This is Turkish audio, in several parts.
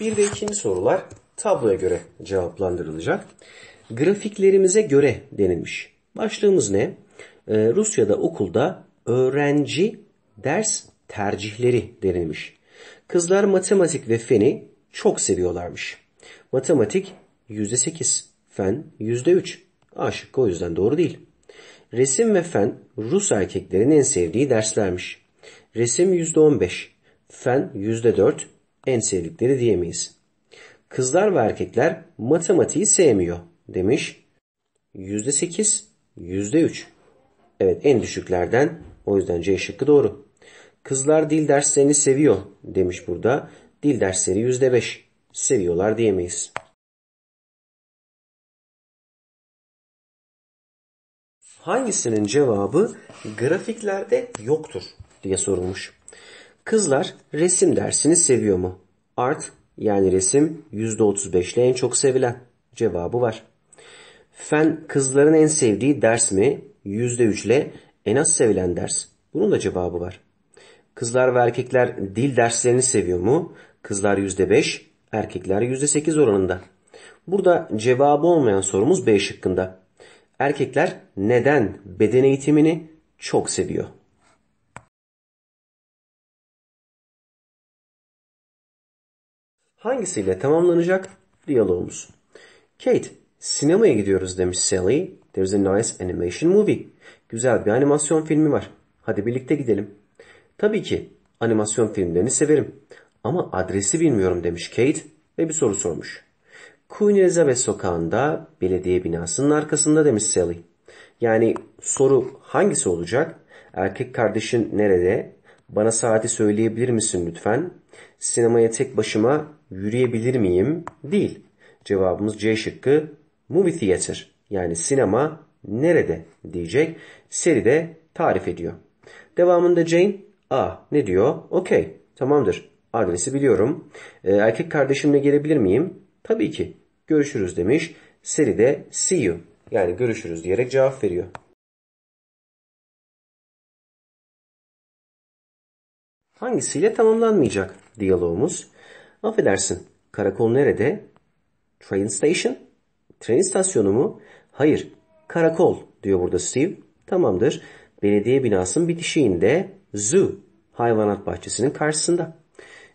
1 ve 2. sorular tabloya göre cevaplandırılacak. Grafiklerimize göre denilmiş. Başlığımız ne? Ee, Rusya'da okulda öğrenci ders tercihleri denilmiş. Kızlar matematik ve feni çok seviyorlarmış. Matematik %8, fen %3. A şıkkı o yüzden doğru değil. Resim ve fen Rus erkeklerin en sevdiği derslermiş. Resim %15, fen %4, en sevdikleri diyemeyiz. Kızlar ve erkekler matematiği sevmiyor demiş. %8, %3. Evet en düşüklerden o yüzden C şıkkı doğru. Kızlar dil derslerini seviyor demiş burada. Dil dersleri %5 seviyorlar diyemeyiz. Hangisinin cevabı grafiklerde yoktur diye sorulmuş. Kızlar resim dersini seviyor mu? Art yani resim %35 ile en çok sevilen cevabı var. Fen kızların en sevdiği ders mi? %3 ile en az sevilen ders. Bunun da cevabı var. Kızlar ve erkekler dil derslerini seviyor mu? Kızlar %5, erkekler %8 oranında. Burada cevabı olmayan sorumuz B şıkkında. Erkekler neden beden eğitimini çok seviyor? Hangisiyle tamamlanacak diyalogumuz? Kate, sinemaya gidiyoruz demiş Sally. There's a nice animation movie. Güzel bir animasyon filmi var. Hadi birlikte gidelim. Tabii ki animasyon filmlerini severim. Ama adresi bilmiyorum demiş Kate ve bir soru sormuş. Queen Elizabeth sokağında belediye binasının arkasında demiş Sally. Yani soru hangisi olacak? Erkek kardeşin nerede? Bana saati söyleyebilir misin lütfen? sinemaya tek başıma yürüyebilir miyim? Değil. Cevabımız C şıkkı movie theater yani sinema nerede diyecek seride tarif ediyor. Devamında Jane A ne diyor? Okey tamamdır adresi biliyorum. E, erkek kardeşimle gelebilir miyim? Tabii ki görüşürüz demiş. Seride see you yani görüşürüz diyerek cevap veriyor. Hangisiyle tamamlanmayacak? diyalogumuz. Affedersin karakol nerede? Train station? Tren istasyonu mu? Hayır karakol diyor burada Steve. Tamamdır. Belediye binasının bitişiğinde zoo hayvanat bahçesinin karşısında.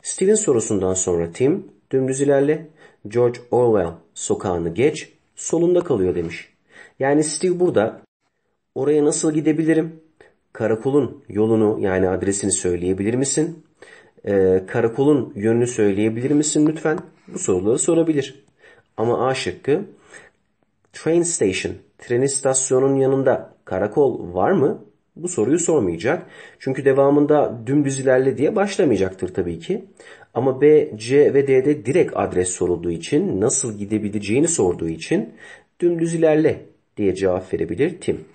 Steve'in sorusundan sonra Tim dümdüz ilerle. George Orwell sokağını geç solunda kalıyor demiş. Yani Steve burada oraya nasıl gidebilirim? Karakolun yolunu yani adresini söyleyebilir misin? e, karakolun yönünü söyleyebilir misin lütfen? Bu soruları sorabilir. Ama A şıkkı train station, tren istasyonunun yanında karakol var mı? Bu soruyu sormayacak. Çünkü devamında dümdüz ilerle diye başlamayacaktır tabii ki. Ama B, C ve D'de direkt adres sorulduğu için, nasıl gidebileceğini sorduğu için dümdüz ilerle diye cevap verebilir Tim.